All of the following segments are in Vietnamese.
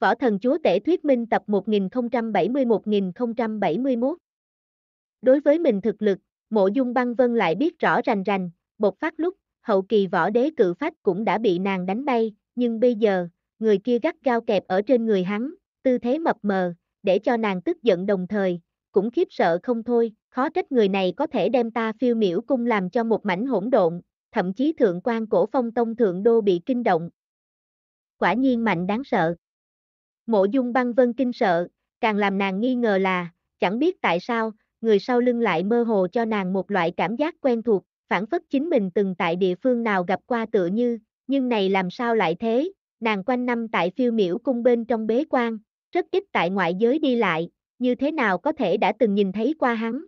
Võ Thần Chúa Tể Thuyết Minh tập 1071 1071 Đối với mình thực lực, mộ dung băng vân lại biết rõ rành rành, bột phát lúc, hậu kỳ võ đế cự phách cũng đã bị nàng đánh bay, nhưng bây giờ, người kia gắt gao kẹp ở trên người hắn, tư thế mập mờ, để cho nàng tức giận đồng thời, cũng khiếp sợ không thôi, khó trách người này có thể đem ta phiêu miểu cung làm cho một mảnh hỗn độn, thậm chí thượng quan cổ phong tông thượng đô bị kinh động. Quả nhiên mạnh đáng sợ. Mộ dung băng vân kinh sợ, càng làm nàng nghi ngờ là, chẳng biết tại sao, người sau lưng lại mơ hồ cho nàng một loại cảm giác quen thuộc, phản phất chính mình từng tại địa phương nào gặp qua tựa như, nhưng này làm sao lại thế, nàng quanh năm tại phiêu miễu cung bên trong bế quan, rất ít tại ngoại giới đi lại, như thế nào có thể đã từng nhìn thấy qua hắn.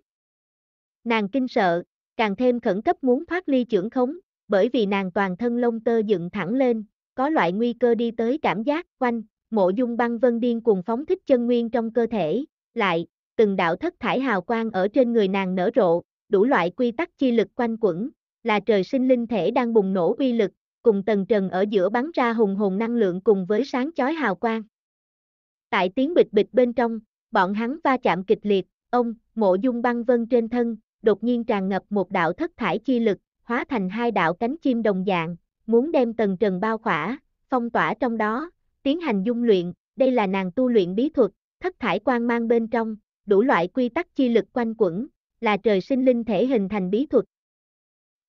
Nàng kinh sợ, càng thêm khẩn cấp muốn thoát ly trưởng khống, bởi vì nàng toàn thân lông tơ dựng thẳng lên, có loại nguy cơ đi tới cảm giác quanh, mộ dung băng vân điên cuồng phóng thích chân nguyên trong cơ thể, lại, từng đạo thất thải hào quang ở trên người nàng nở rộ, đủ loại quy tắc chi lực quanh quẩn, là trời sinh linh thể đang bùng nổ uy lực, cùng tầng trần ở giữa bắn ra hùng hồn năng lượng cùng với sáng chói hào quang. Tại tiếng bịch bịch bên trong, bọn hắn va chạm kịch liệt, ông, mộ dung băng vân trên thân, đột nhiên tràn ngập một đạo thất thải chi lực, hóa thành hai đạo cánh chim đồng dạng, muốn đem tầng trần bao khỏa, phong tỏa trong đó, tiến hành dung luyện, đây là nàng tu luyện bí thuật, thất thải quang mang bên trong, đủ loại quy tắc chi lực quanh quẩn, là trời sinh linh thể hình thành bí thuật.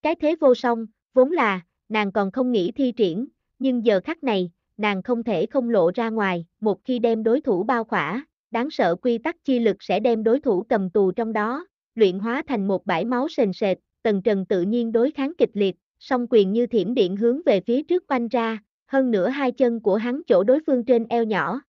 Cái thế vô song, vốn là, nàng còn không nghĩ thi triển, nhưng giờ khắc này, nàng không thể không lộ ra ngoài, một khi đem đối thủ bao khỏa, đáng sợ quy tắc chi lực sẽ đem đối thủ cầm tù trong đó, luyện hóa thành một bãi máu sền sệt, tầng trần tự nhiên đối kháng kịch liệt, song quyền như thiểm điện hướng về phía trước quanh ra, hơn nữa hai chân của hắn chỗ đối phương trên eo nhỏ.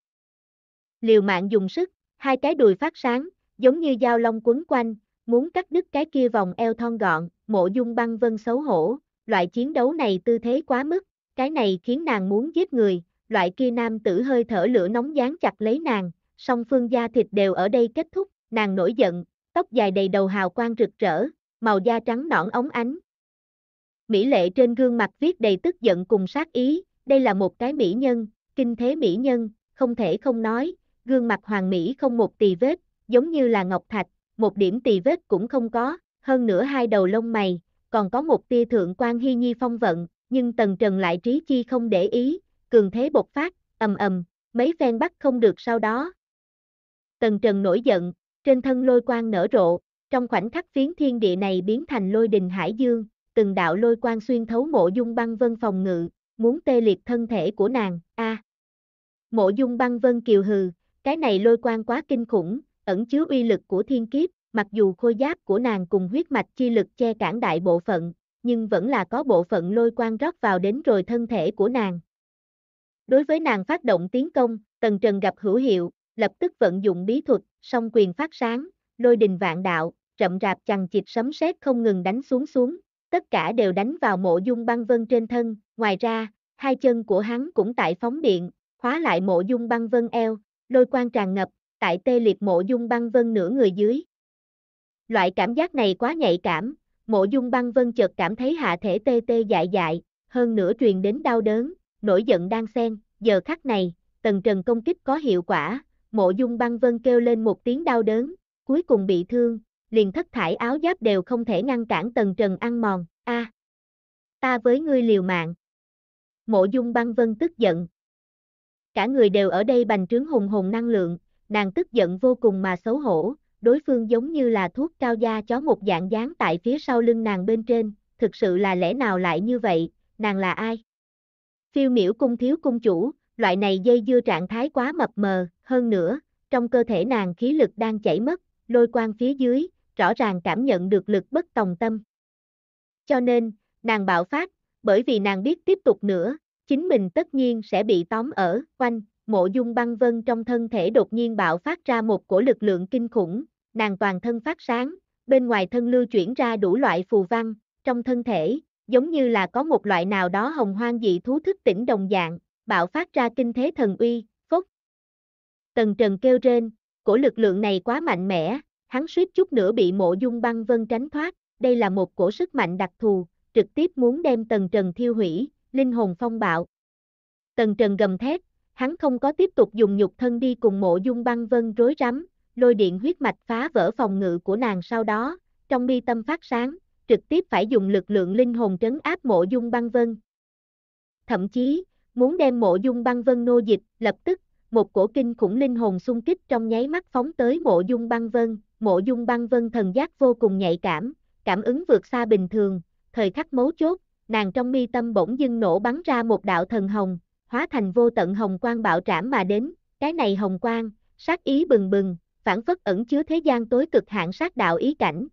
Liều mạng dùng sức, hai cái đùi phát sáng, giống như dao long quấn quanh, muốn cắt đứt cái kia vòng eo thon gọn, mộ dung băng vân xấu hổ, loại chiến đấu này tư thế quá mức, cái này khiến nàng muốn giết người, loại kia nam tử hơi thở lửa nóng dán chặt lấy nàng, song phương da thịt đều ở đây kết thúc, nàng nổi giận, tóc dài đầy đầu hào quang rực rỡ, màu da trắng nõn óng ánh. Mỹ lệ trên gương mặt viết đầy tức giận cùng sát ý, đây là một cái mỹ nhân, kinh thế mỹ nhân, không thể không nói, gương mặt hoàng mỹ không một tì vết, giống như là ngọc thạch, một điểm tì vết cũng không có, hơn nữa hai đầu lông mày, còn có một tia thượng quan hy nhi phong vận, nhưng tần trần lại trí chi không để ý, cường thế bộc phát, ầm ầm, mấy phen bắt không được sau đó. Tần trần nổi giận, trên thân lôi quang nở rộ, trong khoảnh khắc phiến thiên địa này biến thành lôi đình hải dương, từng đạo lôi quang xuyên thấu mộ dung băng vân phòng ngự, muốn tê liệt thân thể của nàng, a. À. Mộ dung băng vân kiều hừ, cái này lôi quan quá kinh khủng, ẩn chứa uy lực của thiên kiếp, mặc dù khôi giáp của nàng cùng huyết mạch chi lực che cản đại bộ phận, nhưng vẫn là có bộ phận lôi quan rót vào đến rồi thân thể của nàng. Đối với nàng phát động tiến công, Tần Trần gặp hữu hiệu, lập tức vận dụng bí thuật, song quyền phát sáng, lôi đình vạn đạo, rậm rạp chằng chịt sấm sét không ngừng đánh xuống xuống, tất cả đều đánh vào mộ dung băng vân trên thân, ngoài ra, hai chân của hắn cũng tại phóng điện, khóa lại mộ dung băng vân eo, lôi quan tràn ngập, tại tê liệt mộ dung băng vân nửa người dưới. Loại cảm giác này quá nhạy cảm, mộ dung băng vân chợt cảm thấy hạ thể tê tê dại dại, hơn nữa truyền đến đau đớn, nổi giận đang xen, giờ khắc này, tần trần công kích có hiệu quả, mộ dung băng vân kêu lên một tiếng đau đớn, cuối cùng bị thương, liền thất thải áo giáp đều không thể ngăn cản tần trần ăn mòn, a à, ta với ngươi liều mạng. Mộ dung băng vân tức giận. Cả người đều ở đây bành trướng hùng hùng năng lượng, nàng tức giận vô cùng mà xấu hổ, đối phương giống như là thuốc cao da chó một dạng dáng tại phía sau lưng nàng bên trên, thực sự là lẽ nào lại như vậy, nàng là ai? Phiêu miểu cung thiếu cung chủ, loại này dây dưa trạng thái quá mập mờ, hơn nữa, trong cơ thể nàng khí lực đang chảy mất, lôi quang phía dưới, rõ ràng cảm nhận được lực bất tòng tâm. Cho nên, nàng bạo phát, bởi vì nàng biết tiếp tục nữa, chính mình tất nhiên sẽ bị tóm ở, quanh, mộ dung băng vân trong thân thể đột nhiên bạo phát ra một cổ lực lượng kinh khủng, nàng toàn thân phát sáng, bên ngoài thân lưu chuyển ra đủ loại phù văn, trong thân thể, giống như là có một loại nào đó hồng hoang dị thú thức tỉnh đồng dạng, bạo phát ra kinh thế thần uy, phốc. Tần trần kêu rên, cổ lực lượng này quá mạnh mẽ, hắn suýt chút nữa bị mộ dung băng vân tránh thoát, đây là một cổ sức mạnh đặc thù, trực tiếp muốn đem Tần Trần thiêu hủy, linh hồn phong bạo. Tần Trần gầm thét, hắn không có tiếp tục dùng nhục thân đi cùng mộ dung băng vân rối rắm, lôi điện huyết mạch phá vỡ phòng ngự của nàng sau đó, trong mi tâm phát sáng, trực tiếp phải dùng lực lượng linh hồn trấn áp mộ dung băng vân. Thậm chí, muốn đem mộ dung băng vân nô dịch, lập tức một cổ kinh khủng linh hồn xung kích trong nháy mắt phóng tới mộ dung băng vân, mộ dung băng vân thần giác vô cùng nhạy cảm, cảm ứng vượt xa bình thường, thời khắc mấu chốt, nàng trong mi tâm bỗng dưng nổ bắn ra một đạo thần hồng, hóa thành vô tận hồng quang bạo trảm mà đến, cái này hồng quang, sát ý bừng bừng, phản phất ẩn chứa thế gian tối cực hạn sát đạo ý cảnh.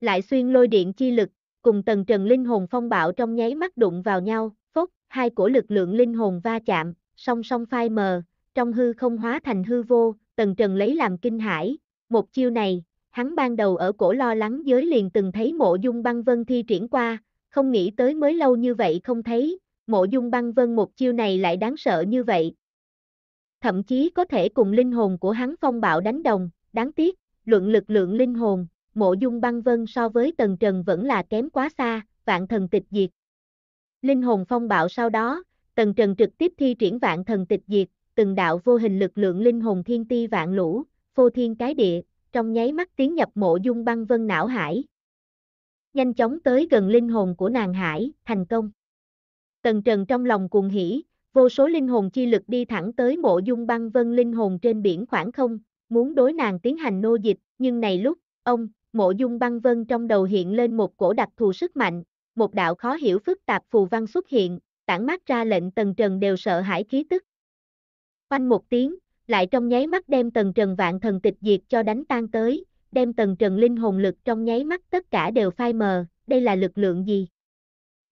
Lại xuyên lôi điện chi lực, cùng tầng trần linh hồn phong bạo trong nháy mắt đụng vào nhau, phốc, hai cổ lực lượng linh hồn va chạm, song song phai mờ, trong hư không hóa thành hư vô, tần trần lấy làm kinh hãi, một chiêu này, hắn ban đầu ở cổ lo lắng giới liền từng thấy mộ dung băng vân thi triển qua, không nghĩ tới mới lâu như vậy không thấy, mộ dung băng vân một chiêu này lại đáng sợ như vậy. Thậm chí có thể cùng linh hồn của hắn phong bạo đánh đồng, đáng tiếc, luận lực lượng linh hồn, mộ dung băng vân so với tần trần vẫn là kém quá xa, vạn thần tịch diệt. Linh hồn phong bạo sau đó, Tần Trần trực tiếp thi triển vạn thần tịch diệt, từng đạo vô hình lực lượng linh hồn thiên ti vạn lũ, phô thiên cái địa, trong nháy mắt tiến nhập mộ dung băng vân não hải. Nhanh chóng tới gần linh hồn của nàng hải, thành công. Tần Trần trong lòng cuồng hỉ, vô số linh hồn chi lực đi thẳng tới mộ dung băng vân linh hồn trên biển khoảng không, muốn đối nàng tiến hành nô dịch, nhưng này lúc, ông, mộ dung băng vân trong đầu hiện lên một cổ đặc thù sức mạnh, một đạo khó hiểu phức tạp phù văn xuất hiện, tản mát ra lệnh tần trần đều sợ hãi khí tức. Quanh một tiếng, lại trong nháy mắt đem tần trần vạn thần tịch diệt cho đánh tan tới, đem tần trần linh hồn lực trong nháy mắt tất cả đều phai mờ, đây là lực lượng gì?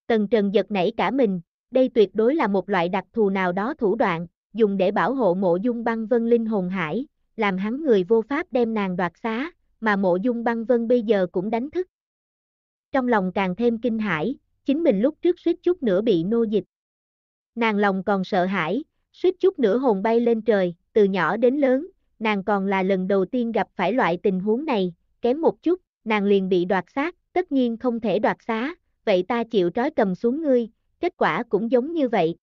Tần trần giật nảy cả mình, đây tuyệt đối là một loại đặc thù nào đó thủ đoạn, dùng để bảo hộ mộ dung băng vân linh hồn hải, làm hắn người vô pháp đem nàng đoạt xá, mà mộ dung băng vân bây giờ cũng đánh thức. Trong lòng càng thêm kinh hãi, chính mình lúc trước suýt chút nữa bị nô dịch. Nàng lòng còn sợ hãi, suýt chút nữa hồn bay lên trời, từ nhỏ đến lớn, nàng còn là lần đầu tiên gặp phải loại tình huống này, kém một chút, nàng liền bị đoạt xác, tất nhiên không thể đoạt xá, vậy ta chịu trói cầm xuống ngươi, kết quả cũng giống như vậy.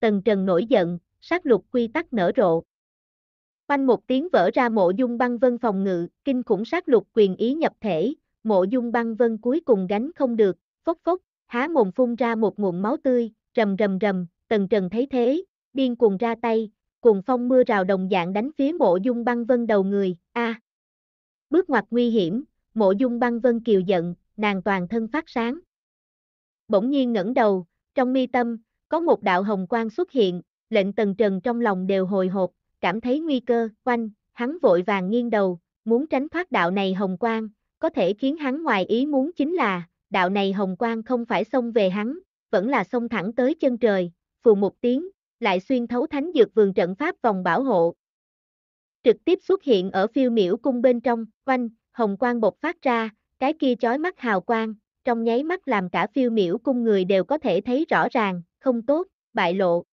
Tần Trần nổi giận, sát lục quy tắc nở rộ. Quanh một tiếng vỡ ra mộ dung băng vân phòng ngự, kinh khủng sát lục quyền ý nhập thể, mộ dung băng vân cuối cùng gánh không được, phốc phốc, há mồm phun ra một nguồn máu tươi, rầm rầm rầm, tần trần thấy thế, điên cuồng ra tay, cùng phong mưa rào đồng dạng đánh phía mộ dung băng vân đầu người, a à. Bước ngoặt nguy hiểm, mộ dung băng vân kiều giận, nàng toàn thân phát sáng. Bỗng nhiên ngẩng đầu, trong mi tâm, có một đạo hồng quang xuất hiện, lệnh tần trần trong lòng đều hồi hộp, cảm thấy nguy cơ, quanh, hắn vội vàng nghiêng đầu, muốn tránh thoát đạo này hồng quang, có thể khiến hắn ngoài ý muốn chính là, đạo này hồng quang không phải xông về hắn, vẫn là xông thẳng tới chân trời, phù một tiếng, lại xuyên thấu thánh dược vườn trận pháp vòng bảo hộ. Trực tiếp xuất hiện ở phiêu miểu cung bên trong, quanh, hồng quang bột phát ra, cái kia chói mắt hào quang, trong nháy mắt làm cả phiêu miểu cung người đều có thể thấy rõ ràng, không tốt, bại lộ.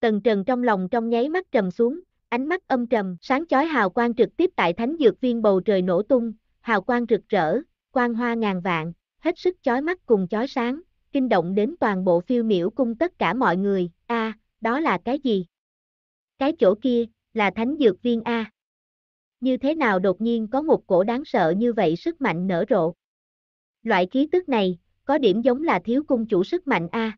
Tần trần trong lòng trong nháy mắt trầm xuống, ánh mắt âm trầm, sáng chói hào quang trực tiếp tại thánh dược viên bầu trời nổ tung, hào quang rực rỡ, quang hoa ngàn vạn, hết sức chói mắt cùng chói sáng, kinh động đến toàn bộ phiêu miểu cung tất cả mọi người, a, à, đó là cái gì? Cái chỗ kia, là thánh dược viên a. Như thế nào đột nhiên có một cổ đáng sợ như vậy sức mạnh nở rộ? Loại khí tức này, có điểm giống là thiếu cung chủ sức mạnh a.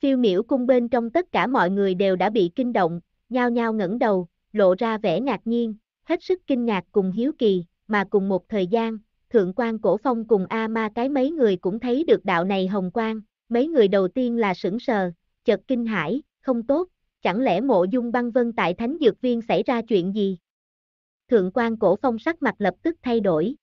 Phiêu miểu cung bên trong tất cả mọi người đều đã bị kinh động, nhao nhao ngẩng đầu, lộ ra vẻ ngạc nhiên, hết sức kinh ngạc cùng hiếu kỳ, mà cùng một thời gian, Thượng quan Cổ Phong cùng A Ma cái mấy người cũng thấy được đạo này hồng quang, mấy người đầu tiên là sững sờ, chợt kinh hãi, không tốt, chẳng lẽ mộ dung băng vân tại Thánh Dược Viên xảy ra chuyện gì? Thượng quan Cổ Phong sắc mặt lập tức thay đổi.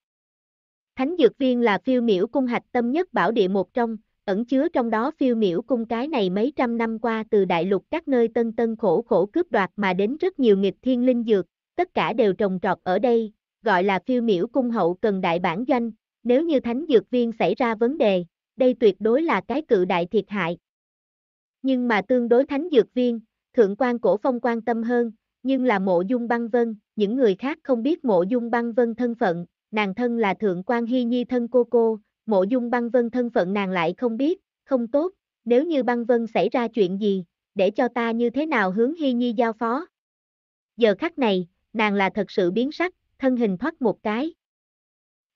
Thánh Dược Viên là phiêu miểu cung hạch tâm nhất bảo địa một trong, ẩn chứa trong đó phiêu miểu cung cái này mấy trăm năm qua từ đại lục các nơi tân tân khổ khổ cướp đoạt mà đến rất nhiều nghịch thiên linh dược, tất cả đều trồng trọt ở đây, gọi là phiêu miễu cung hậu cần đại bản doanh, nếu như thánh dược viên xảy ra vấn đề, đây tuyệt đối là cái cự đại thiệt hại. Nhưng mà tương đối thánh dược viên, thượng quan cổ phong quan tâm hơn, nhưng là mộ dung băng vân, những người khác không biết mộ dung băng vân thân phận, nàng thân là thượng quan hy nhi thân cô cô, mộ dung băng vân thân phận nàng lại không biết, không tốt, nếu như băng vân xảy ra chuyện gì, để cho ta như thế nào hướng hy nhi giao phó. Giờ khắc này, nàng là thật sự biến sắc, thân hình thoát một cái.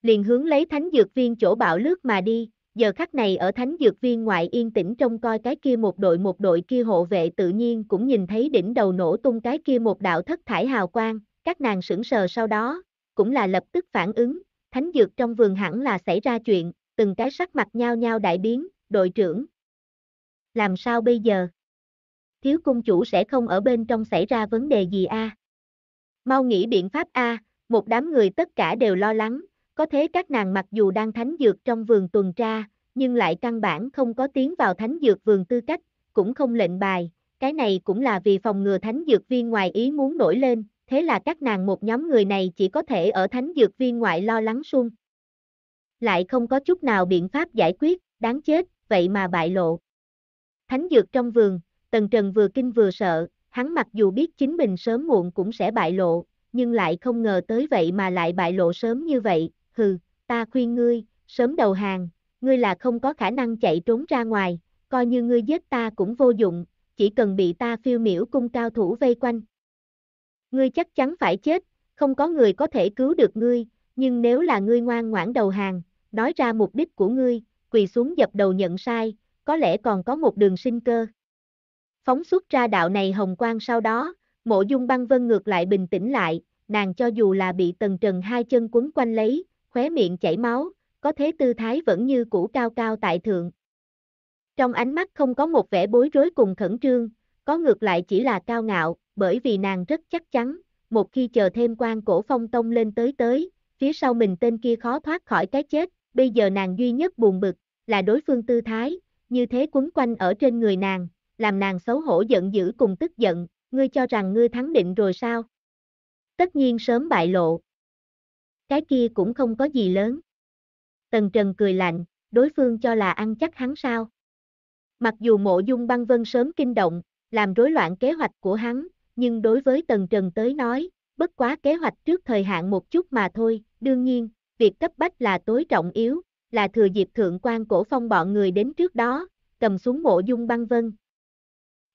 Liền hướng lấy thánh dược viên chỗ bạo lướt mà đi, giờ khắc này ở thánh dược viên ngoại yên tĩnh trông coi cái kia một đội một đội kia hộ vệ tự nhiên cũng nhìn thấy đỉnh đầu nổ tung cái kia một đạo thất thải hào quang, các nàng sững sờ sau đó, cũng là lập tức phản ứng, thánh dược trong vườn hẳn là xảy ra chuyện, từng cái sắc mặt nhau nhau đại biến, đội trưởng. Làm sao bây giờ? Thiếu cung chủ sẽ không ở bên trong xảy ra vấn đề gì a? Mau nghĩ biện pháp a, một đám người tất cả đều lo lắng, có thế các nàng mặc dù đang thánh dược trong vườn tuần tra, nhưng lại căn bản không có tiến vào thánh dược vườn tư cách, cũng không lệnh bài, cái này cũng là vì phòng ngừa thánh dược viên ngoài ý muốn nổi lên, thế là các nàng một nhóm người này chỉ có thể ở thánh dược viên ngoại lo lắng sung. Lại không có chút nào biện pháp giải quyết, đáng chết, vậy mà bại lộ. Thánh dược trong vườn, Tần Trần vừa kinh vừa sợ, hắn mặc dù biết chính mình sớm muộn cũng sẽ bại lộ, nhưng lại không ngờ tới vậy mà lại bại lộ sớm như vậy, hừ, ta khuyên ngươi, sớm đầu hàng, ngươi là không có khả năng chạy trốn ra ngoài, coi như ngươi giết ta cũng vô dụng, chỉ cần bị ta phiêu miểu cung cao thủ vây quanh. Ngươi chắc chắn phải chết, không có người có thể cứu được ngươi, nhưng nếu là ngươi ngoan ngoãn đầu hàng, nói ra mục đích của ngươi, quỳ xuống dập đầu nhận sai, có lẽ còn có một đường sinh cơ. Phóng xuất ra đạo này hồng quang sau đó, Mộ dung băng vân ngược lại bình tĩnh lại, nàng cho dù là bị tần trần hai chân quấn quanh lấy, khóe miệng chảy máu, có thế tư thái vẫn như cũ cao cao tại thượng. Trong ánh mắt không có một vẻ bối rối cùng khẩn trương, có ngược lại chỉ là cao ngạo, bởi vì nàng rất chắc chắn, một khi chờ thêm quan cổ phong tông lên tới tới, phía sau mình tên kia khó thoát khỏi cái chết, bây giờ nàng duy nhất buồn bực, là đối phương tư thái, như thế quấn quanh ở trên người nàng, làm nàng xấu hổ giận dữ cùng tức giận, ngươi cho rằng ngươi thắng định rồi sao? Tất nhiên sớm bại lộ. Cái kia cũng không có gì lớn. Tần Trần cười lạnh, đối phương cho là ăn chắc hắn sao? Mặc dù mộ dung băng vân sớm kinh động, làm rối loạn kế hoạch của hắn, nhưng đối với Tần Trần tới nói, bất quá kế hoạch trước thời hạn một chút mà thôi, đương nhiên, việc cấp bách là tối trọng yếu, là thừa dịp thượng quan cổ phong bọn người đến trước đó, cầm xuống mộ dung băng vân.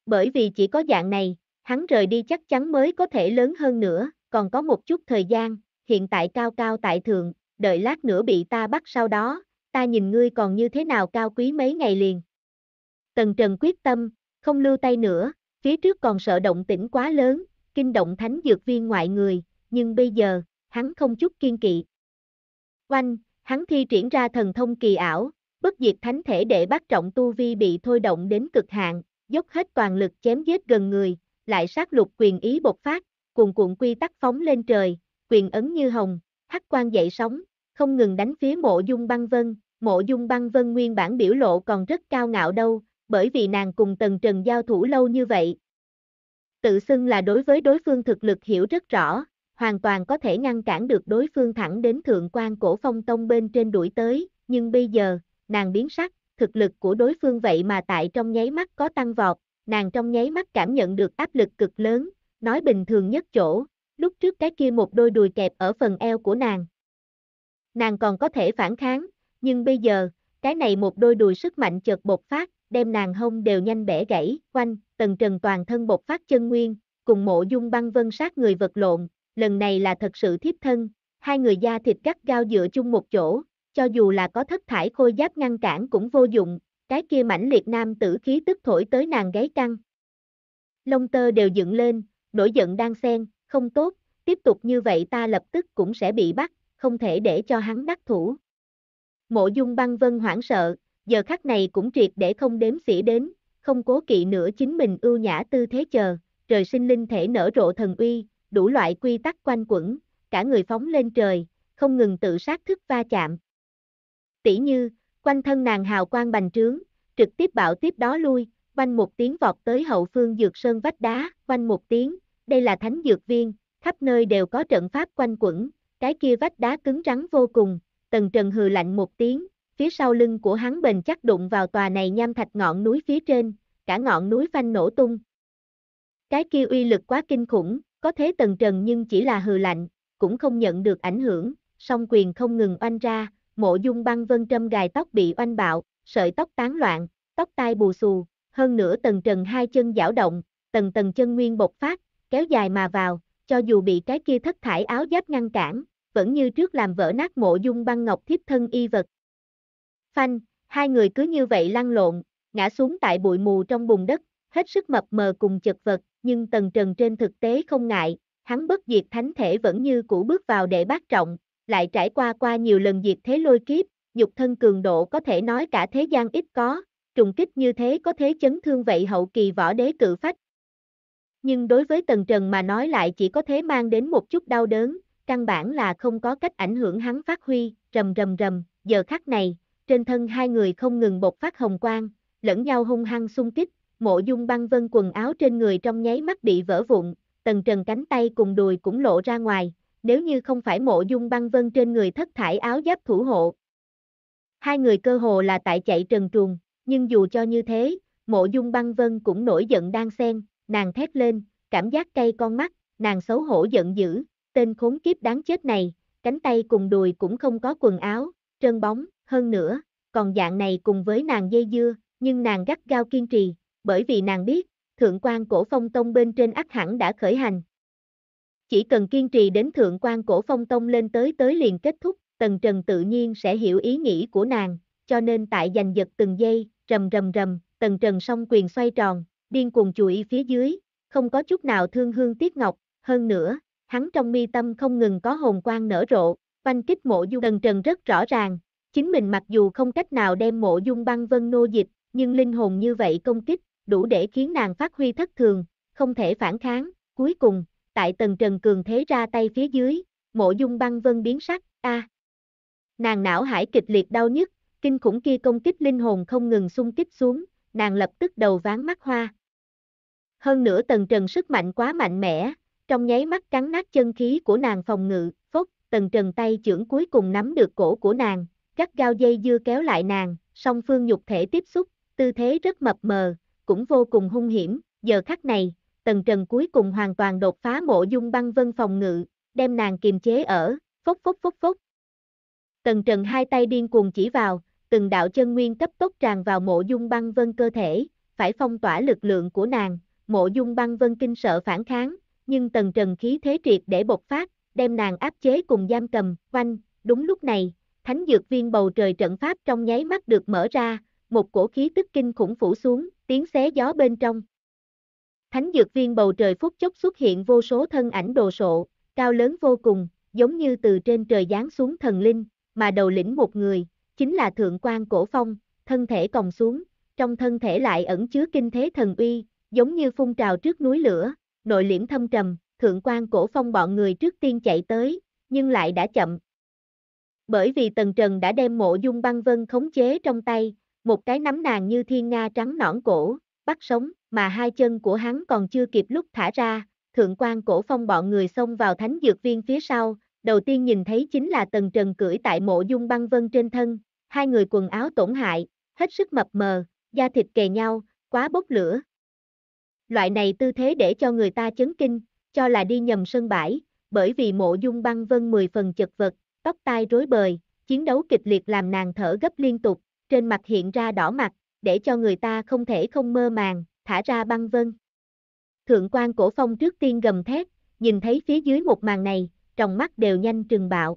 Bởi vì chỉ có dạng này, hắn rời đi chắc chắn mới có thể lớn hơn nữa, còn có một chút thời gian, hiện tại cao cao tại thượng, đợi lát nữa bị ta bắt sau đó, ta nhìn ngươi còn như thế nào cao quý mấy ngày liền. Tần Trần quyết tâm, không lưu tay nữa, phía trước còn sợ động tĩnh quá lớn, kinh động thánh dược viên ngoại người, nhưng bây giờ, hắn không chút kiên kỵ. Oanh, hắn thi triển ra thần thông kỳ ảo, bất diệt thánh thể để bắt trọng tu vi bị thôi động đến cực hạn, dốc hết toàn lực chém giết gần người, lại sát lục quyền ý bộc phát, cuồn cuộn quy tắc phóng lên trời, quyền ấn như hồng, hắc quan dậy sóng, không ngừng đánh phía mộ dung băng vân, mộ dung băng vân nguyên bản biểu lộ còn rất cao ngạo đâu, bởi vì nàng cùng tần trần giao thủ lâu như vậy. Tự xưng là đối với đối phương thực lực hiểu rất rõ, hoàn toàn có thể ngăn cản được đối phương thẳng đến thượng quan cổ phong tông bên trên đuổi tới, nhưng bây giờ, nàng biến sắc, thực lực của đối phương vậy mà tại trong nháy mắt có tăng vọt, nàng trong nháy mắt cảm nhận được áp lực cực lớn, nói bình thường nhất chỗ, lúc trước cái kia một đôi đùi kẹp ở phần eo của nàng. Nàng còn có thể phản kháng, nhưng bây giờ, cái này một đôi đùi sức mạnh chợt bột phát, đem nàng hông đều nhanh bẻ gãy, quanh, tần trần toàn thân bột phát chân nguyên, cùng mộ dung băng vân sát người vật lộn, lần này là thật sự thiếp thân, hai người da thịt cắt gao dựa chung một chỗ, cho dù là có thất thải khôi giáp ngăn cản cũng vô dụng, cái kia mãnh liệt nam tử khí tức thổi tới nàng gáy căng. Lông tơ đều dựng lên, nổi giận đang xen, không tốt, tiếp tục như vậy ta lập tức cũng sẽ bị bắt, không thể để cho hắn đắc thủ. Mộ dung băng vân hoảng sợ, giờ khắc này cũng triệt để không đếm xỉa đến, không cố kỵ nữa chính mình ưu nhã tư thế chờ, trời sinh linh thể nở rộ thần uy, đủ loại quy tắc quanh quẩn, cả người phóng lên trời, không ngừng tự sát thức va chạm. Tỷ như, Quanh thân nàng hào quang bành trướng, trực tiếp bảo tiếp đó lui, quanh một tiếng vọt tới hậu phương dược sơn vách đá, quanh một tiếng, đây là thánh dược viên, khắp nơi đều có trận pháp quanh quẩn, cái kia vách đá cứng rắn vô cùng, tần trần hừ lạnh một tiếng, phía sau lưng của hắn bền chắc đụng vào tòa này nham thạch ngọn núi phía trên, cả ngọn núi phanh nổ tung. Cái kia uy lực quá kinh khủng, có thế tần trần nhưng chỉ là hừ lạnh, cũng không nhận được ảnh hưởng, song quyền không ngừng oanh ra, mộ dung băng vân trâm gài tóc bị oanh bạo, sợi tóc tán loạn, tóc tai bù xù, hơn nữa tầng trần hai chân giảo động, tầng tầng chân nguyên bộc phát, kéo dài mà vào, cho dù bị cái kia thất thải áo giáp ngăn cản, vẫn như trước làm vỡ nát mộ dung băng ngọc thiếp thân y vật. Phanh, hai người cứ như vậy lăn lộn, ngã xuống tại bụi mù trong bùn đất, hết sức mập mờ cùng chật vật, nhưng tầng trần trên thực tế không ngại, hắn bất diệt thánh thể vẫn như cũ bước vào để bác trọng, lại trải qua qua nhiều lần diệt thế lôi kiếp, nhục thân cường độ có thể nói cả thế gian ít có, trùng kích như thế có thế chấn thương vậy hậu kỳ võ đế cự phách. Nhưng đối với Tần Trần mà nói lại chỉ có thế mang đến một chút đau đớn, căn bản là không có cách ảnh hưởng hắn phát huy, rầm rầm rầm, giờ khắc này, trên thân hai người không ngừng bột phát hồng quang, lẫn nhau hung hăng xung kích, mộ dung băng vân quần áo trên người trong nháy mắt bị vỡ vụn, Tần Trần cánh tay cùng đùi cũng lộ ra ngoài, nếu như không phải mộ dung băng vân trên người thất thải áo giáp thủ hộ. Hai người cơ hồ là tại chạy trần truồng, nhưng dù cho như thế, mộ dung băng vân cũng nổi giận đang xen, nàng thét lên, cảm giác cay con mắt, nàng xấu hổ giận dữ, tên khốn kiếp đáng chết này, cánh tay cùng đùi cũng không có quần áo, trơn bóng, hơn nữa, còn dạng này cùng với nàng dây dưa, nhưng nàng gắt gao kiên trì, bởi vì nàng biết, thượng quan cổ phong tông bên trên ắt hẳn đã khởi hành, chỉ cần kiên trì đến thượng quan cổ phong tông lên tới tới liền kết thúc, Tần Trần tự nhiên sẽ hiểu ý nghĩ của nàng, cho nên tại giành giật từng giây, rầm rầm rầm, Tần Trần song quyền xoay tròn, điên cuồng chùi phía dưới, không có chút nào thương hương tiếc ngọc, hơn nữa, hắn trong mi tâm không ngừng có hồn quang nở rộ, quanh kích mộ dung Tần Trần rất rõ ràng, chính mình mặc dù không cách nào đem mộ dung băng vân nô dịch, nhưng linh hồn như vậy công kích, đủ để khiến nàng phát huy thất thường, không thể phản kháng, cuối cùng, tại tần trần cường thế ra tay phía dưới, mộ dung băng vân biến sắc, a Nàng não hải kịch liệt đau nhức, kinh khủng kia công kích linh hồn không ngừng xung kích xuống, nàng lập tức đầu ván mắt hoa. Hơn nữa tần trần sức mạnh quá mạnh mẽ, trong nháy mắt cắn nát chân khí của nàng phòng ngự, phốc, tần trần tay trưởng cuối cùng nắm được cổ của nàng, gắt gao dây dưa kéo lại nàng, song phương nhục thể tiếp xúc, tư thế rất mập mờ, cũng vô cùng hung hiểm, giờ khắc này, tần trần cuối cùng hoàn toàn đột phá mộ dung băng vân phòng ngự, đem nàng kiềm chế ở, phốc phốc phốc phốc. Tần trần hai tay điên cuồng chỉ vào, từng đạo chân nguyên cấp tốc tràn vào mộ dung băng vân cơ thể, phải phong tỏa lực lượng của nàng, mộ dung băng vân kinh sợ phản kháng, nhưng tần trần khí thế triệt để bộc phát, đem nàng áp chế cùng giam cầm, oanh, đúng lúc này, thánh dược viên bầu trời trận pháp trong nháy mắt được mở ra, một cổ khí tức kinh khủng phủ xuống, tiếng xé gió bên trong thánh dược viên bầu trời phút chốc xuất hiện vô số thân ảnh đồ sộ, cao lớn vô cùng, giống như từ trên trời giáng xuống thần linh, mà đầu lĩnh một người, chính là thượng quan cổ phong, thân thể còng xuống, trong thân thể lại ẩn chứa kinh thế thần uy, giống như phun trào trước núi lửa, nội liễm thâm trầm, thượng quan cổ phong bọn người trước tiên chạy tới, nhưng lại đã chậm. Bởi vì Tần Trần đã đem mộ dung băng vân khống chế trong tay, một cái nắm nàng như thiên nga trắng nõn cổ, bắt sống, mà hai chân của hắn còn chưa kịp lúc thả ra, thượng quan cổ phong bọn người xông vào thánh dược viên phía sau, đầu tiên nhìn thấy chính là tần trần cưỡi tại mộ dung băng vân trên thân, hai người quần áo tổn hại, hết sức mập mờ, da thịt kề nhau, quá bốc lửa. Loại này tư thế để cho người ta chấn kinh, cho là đi nhầm sân bãi, bởi vì mộ dung băng vân 10 phần chật vật, tóc tai rối bời, chiến đấu kịch liệt làm nàng thở gấp liên tục, trên mặt hiện ra đỏ mặt, để cho người ta không thể không mơ màng, thả ra băng vân. Thượng quan cổ phong trước tiên gầm thét, nhìn thấy phía dưới một màn này, trong mắt đều nhanh trừng bạo.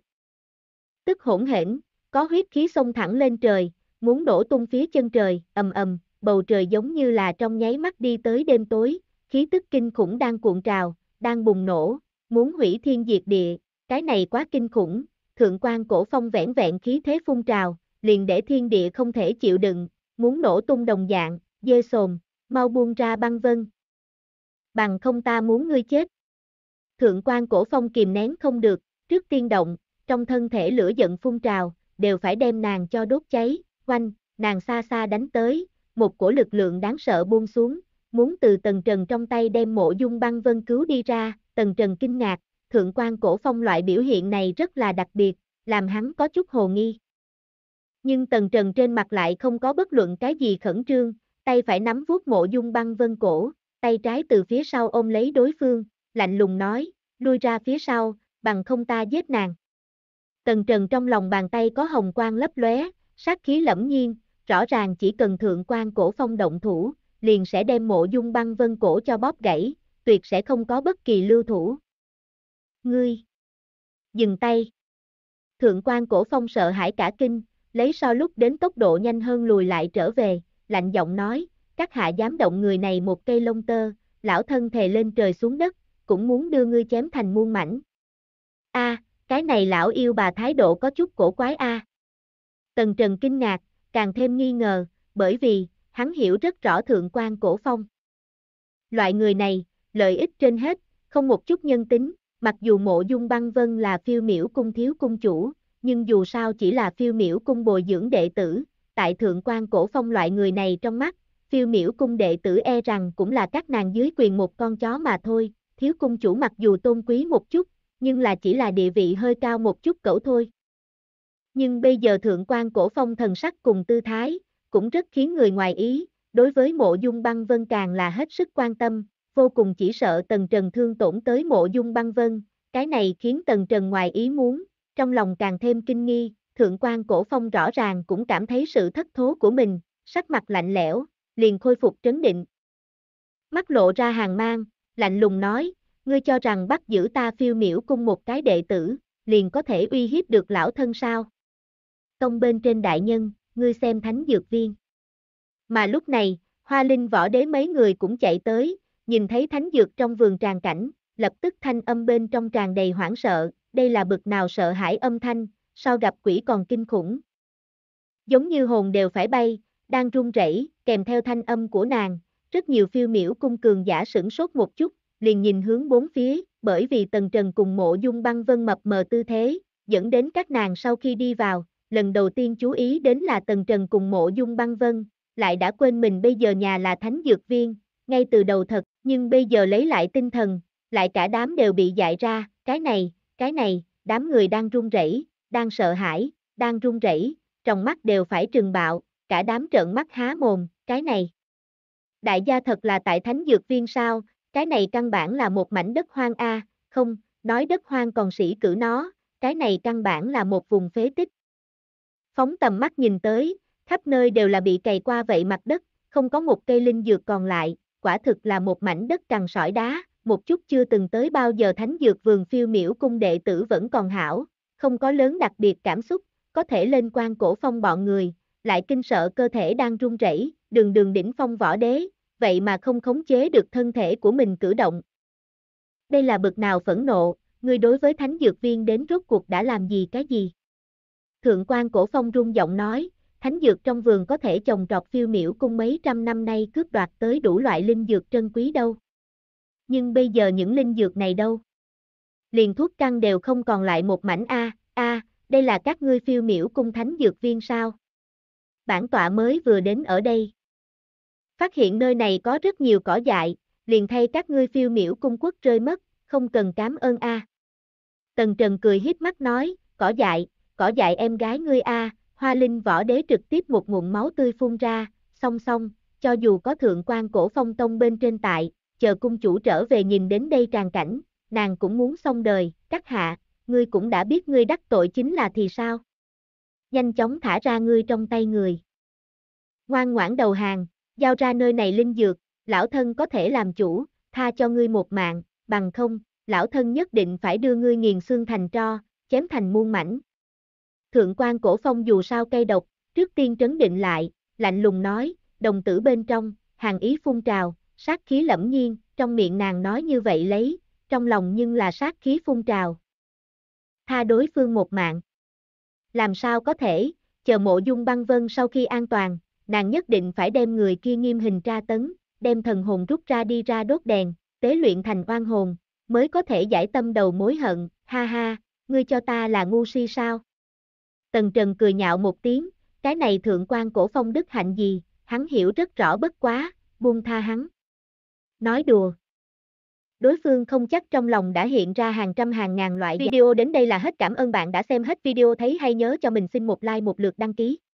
Tức hỗn hển, có huyết khí xông thẳng lên trời, muốn đổ tung phía chân trời, ầm ầm, bầu trời giống như là trong nháy mắt đi tới đêm tối, khí tức kinh khủng đang cuộn trào, đang bùng nổ, muốn hủy thiên diệt địa, cái này quá kinh khủng, thượng quan cổ phong vẻn vẹn khí thế phun trào, liền để thiên địa không thể chịu đựng, muốn nổ tung đồng dạng, dê sồn, mau buông ra băng vân. Bằng không ta muốn ngươi chết. Thượng quan cổ phong kìm nén không được, trước tiên động, trong thân thể lửa giận phun trào, đều phải đem nàng cho đốt cháy, quanh, nàng xa xa đánh tới, một cổ lực lượng đáng sợ buông xuống, muốn từ tầng trần trong tay đem mộ dung băng vân cứu đi ra, tầng trần kinh ngạc, thượng quan cổ phong loại biểu hiện này rất là đặc biệt, làm hắn có chút hồ nghi nhưng tần trần trên mặt lại không có bất luận cái gì khẩn trương, tay phải nắm vuốt mộ dung băng vân cổ, tay trái từ phía sau ôm lấy đối phương, lạnh lùng nói, lui ra phía sau, bằng không ta giết nàng. Tần trần trong lòng bàn tay có hồng quang lấp lóe, sát khí lẫm nhiên, rõ ràng chỉ cần thượng quan cổ phong động thủ, liền sẽ đem mộ dung băng vân cổ cho bóp gãy, tuyệt sẽ không có bất kỳ lưu thủ. Ngươi! Dừng tay! Thượng quan cổ phong sợ hãi cả kinh, lấy sau lúc đến tốc độ nhanh hơn lùi lại trở về, lạnh giọng nói, các hạ dám động người này một cây lông tơ, lão thân thề lên trời xuống đất, cũng muốn đưa ngươi chém thành muôn mảnh. A, cái này lão yêu bà thái độ có chút cổ quái a. Tần Trần kinh ngạc, càng thêm nghi ngờ, bởi vì, hắn hiểu rất rõ thượng quan cổ phong. Loại người này, lợi ích trên hết, không một chút nhân tính, mặc dù mộ dung băng vân là phiêu miễu cung thiếu cung chủ, nhưng dù sao chỉ là phiêu miểu cung bồi dưỡng đệ tử, tại thượng quan cổ phong loại người này trong mắt, phiêu miểu cung đệ tử e rằng cũng là các nàng dưới quyền một con chó mà thôi, thiếu cung chủ mặc dù tôn quý một chút, nhưng là chỉ là địa vị hơi cao một chút cẩu thôi. Nhưng bây giờ thượng quan cổ phong thần sắc cùng tư thái, cũng rất khiến người ngoài ý, đối với mộ dung băng vân càng là hết sức quan tâm, vô cùng chỉ sợ tần trần thương tổn tới mộ dung băng vân, cái này khiến tần trần ngoài ý muốn, trong lòng càng thêm kinh nghi, thượng quan cổ phong rõ ràng cũng cảm thấy sự thất thố của mình, sắc mặt lạnh lẽo, liền khôi phục trấn định. Mắt lộ ra hàng mang, lạnh lùng nói, ngươi cho rằng bắt giữ ta phiêu miểu cung một cái đệ tử, liền có thể uy hiếp được lão thân sao. Tông bên trên đại nhân, ngươi xem thánh dược viên. Mà lúc này, hoa linh võ đế mấy người cũng chạy tới, nhìn thấy thánh dược trong vườn tràn cảnh, lập tức thanh âm bên trong tràn đầy hoảng sợ, đây là bực nào sợ hãi âm thanh, sau gặp quỷ còn kinh khủng. Giống như hồn đều phải bay, đang run rẩy, kèm theo thanh âm của nàng, rất nhiều phiêu miểu cung cường giả sửng sốt một chút, liền nhìn hướng bốn phía, bởi vì Tần Trần cùng mộ dung băng vân mập mờ tư thế, dẫn đến các nàng sau khi đi vào, lần đầu tiên chú ý đến là Tần Trần cùng mộ dung băng vân, lại đã quên mình bây giờ nhà là thánh dược viên, ngay từ đầu thật, nhưng bây giờ lấy lại tinh thần, lại cả đám đều bị dại ra, cái này, cái này, đám người đang run rẩy, đang sợ hãi, đang run rẩy, trong mắt đều phải trừng bạo, cả đám trợn mắt há mồm, cái này. Đại gia thật là tại thánh dược viên sao, cái này căn bản là một mảnh đất hoang a, không, nói đất hoang còn sĩ cử nó, cái này căn bản là một vùng phế tích. Phóng tầm mắt nhìn tới, khắp nơi đều là bị cày qua vậy mặt đất, không có một cây linh dược còn lại, quả thực là một mảnh đất cằn sỏi đá một chút chưa từng tới bao giờ thánh dược vườn phiêu miễu cung đệ tử vẫn còn hảo, không có lớn đặc biệt cảm xúc, có thể lên quan cổ phong bọn người, lại kinh sợ cơ thể đang run rẩy, đường đường đỉnh phong võ đế, vậy mà không khống chế được thân thể của mình cử động. Đây là bực nào phẫn nộ, người đối với thánh dược viên đến rốt cuộc đã làm gì cái gì? Thượng quan cổ phong rung giọng nói, thánh dược trong vườn có thể trồng trọt phiêu miễu cung mấy trăm năm nay cướp đoạt tới đủ loại linh dược trân quý đâu nhưng bây giờ những linh dược này đâu? Liền thuốc căn đều không còn lại một mảnh A, A, đây là các ngươi phiêu miễu cung thánh dược viên sao? Bản tọa mới vừa đến ở đây. Phát hiện nơi này có rất nhiều cỏ dại, liền thay các ngươi phiêu miễu cung quốc rơi mất, không cần cám ơn A. Tần Trần cười hiếp mắt nói, cỏ dại, cỏ dại em gái ngươi A, hoa linh võ đế trực tiếp một nguồn máu tươi phun ra, song song, cho dù có thượng quan cổ phong tông bên trên tại, chờ cung chủ trở về nhìn đến đây tràn cảnh, nàng cũng muốn xong đời, các hạ, ngươi cũng đã biết ngươi đắc tội chính là thì sao? Nhanh chóng thả ra ngươi trong tay người. Ngoan ngoãn đầu hàng, giao ra nơi này linh dược, lão thân có thể làm chủ, tha cho ngươi một mạng, bằng không, lão thân nhất định phải đưa ngươi nghiền xương thành tro, chém thành muôn mảnh. Thượng quan cổ phong dù sao cây độc, trước tiên trấn định lại, lạnh lùng nói, đồng tử bên trong, hàng ý phun trào, sát khí lẫm nhiên, trong miệng nàng nói như vậy lấy, trong lòng nhưng là sát khí phun trào. Tha đối phương một mạng. Làm sao có thể, chờ mộ dung băng vân sau khi an toàn, nàng nhất định phải đem người kia nghiêm hình tra tấn, đem thần hồn rút ra đi ra đốt đèn, tế luyện thành oan hồn, mới có thể giải tâm đầu mối hận, ha ha, ngươi cho ta là ngu si sao? Tần Trần cười nhạo một tiếng, cái này thượng quan cổ phong đức hạnh gì, hắn hiểu rất rõ bất quá, buông tha hắn nói đùa. Đối phương không chắc trong lòng đã hiện ra hàng trăm hàng ngàn loại video đến đây là hết cảm ơn bạn đã xem hết video thấy hay nhớ cho mình xin một like một lượt đăng ký.